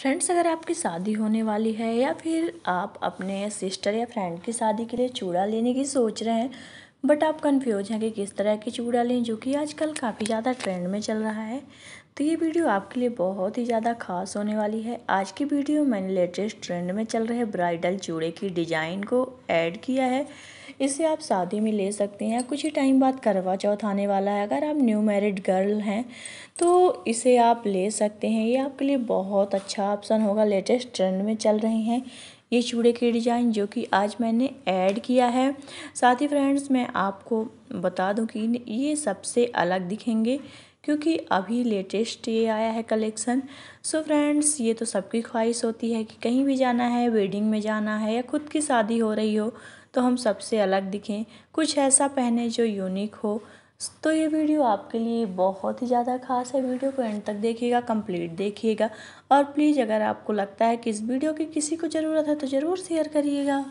friends अगर आपकी शादी होने वाली है या फिर आप अपने सिस्टर या फ्रेंड की शादी के लिए चूड़ा लेने की सोच रहे हैं बट आप कन्फ्यूज हैं कि किस तरह की चूड़ा लें जो कि आजकल काफ़ी ज़्यादा ट्रेंड में चल रहा है तो ये वीडियो आपके लिए बहुत ही ज़्यादा खास होने वाली है आज की वीडियो मैंने लेटेस्ट ट्रेंड में चल रहे ब्राइडल चूड़े की डिज़ाइन को ऐड किया है इसे आप शादी में ले सकते हैं कुछ ही टाइम बाद करवा चौथ आने वाला है अगर आप न्यू मैरिड गर्ल हैं तो इसे आप ले सकते हैं ये आपके लिए बहुत अच्छा ऑप्शन होगा लेटेस्ट ट्रेंड में चल रहे हैं ये चूड़े की डिज़ाइन जो कि आज मैंने ऐड किया है साथ ही फ्रेंड्स मैं आपको बता दूँ कि ये सबसे अलग दिखेंगे क्योंकि अभी लेटेस्ट ये आया है कलेक्शन सो फ्रेंड्स ये तो सबकी ख्वाहिश होती है कि कहीं भी जाना है वेडिंग में जाना है या खुद की शादी हो रही हो तो हम सबसे अलग दिखें कुछ ऐसा पहने जो यूनिक हो तो ये वीडियो आपके लिए बहुत ही ज़्यादा खास है वीडियो को एंड तक देखिएगा कंप्लीट देखिएगा और प्लीज़ अगर आपको लगता है कि इस वीडियो की किसी को ज़रूरत है तो ज़रूर शेयर करिएगा